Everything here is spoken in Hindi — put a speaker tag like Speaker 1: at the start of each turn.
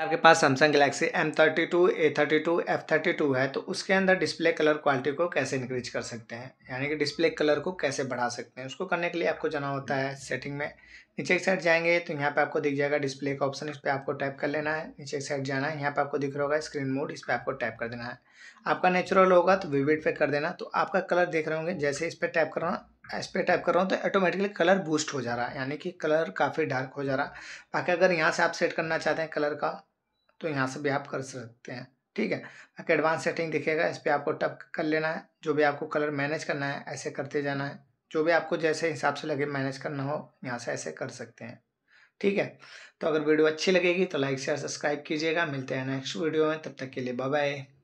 Speaker 1: आपके पास Samsung Galaxy M thirty two A thirty two F thirty two है तो उसके अंदर डिस्प्ले कलर क्वालिटी को कैसे इंक्रीज कर सकते हैं यानी कि डिस्प्ले कलर को कैसे बढ़ा सकते हैं उसको करने के लिए आपको जाना होता है सेटिंग में नीचे एक साइड जाएंगे तो यहाँ पे आपको दिख जाएगा डिस्प्ले का ऑप्शन इस पर आपको टाइप कर लेना है नीचे एक साइड जाना है यहाँ पर आपको दिख रहा होगा स्क्रीन मोड इस पर आपको टाइप कर देना है आपका नेचुरल होगा तो विविड पर कर देना तो आपका कलर देख रहे होंगे जैसे इस पर टाइप करना इस पर टाइप कर रहा हूँ तो ऑटोमेटिकली कलर बूस्ट हो जा रहा है यानी कि कलर काफ़ी डार्क हो जा रहा है बाकी अगर यहाँ से आप सेट करना चाहते हैं कलर का तो यहाँ से भी आप कर सकते हैं ठीक है बाकी एडवांस सेटिंग दिखेगा इस पर आपको टप कर लेना है जो भी आपको कलर मैनेज करना है ऐसे करते जाना है जो भी आपको जैसे हिसाब से लगे मैनेज करना हो यहाँ से ऐसे कर सकते हैं ठीक है तो अगर वीडियो अच्छी लगेगी तो लाइक शेयर सब्सक्राइब कीजिएगा मिलते हैं नेक्स्ट वीडियो में तब तक के लिए बाय बाय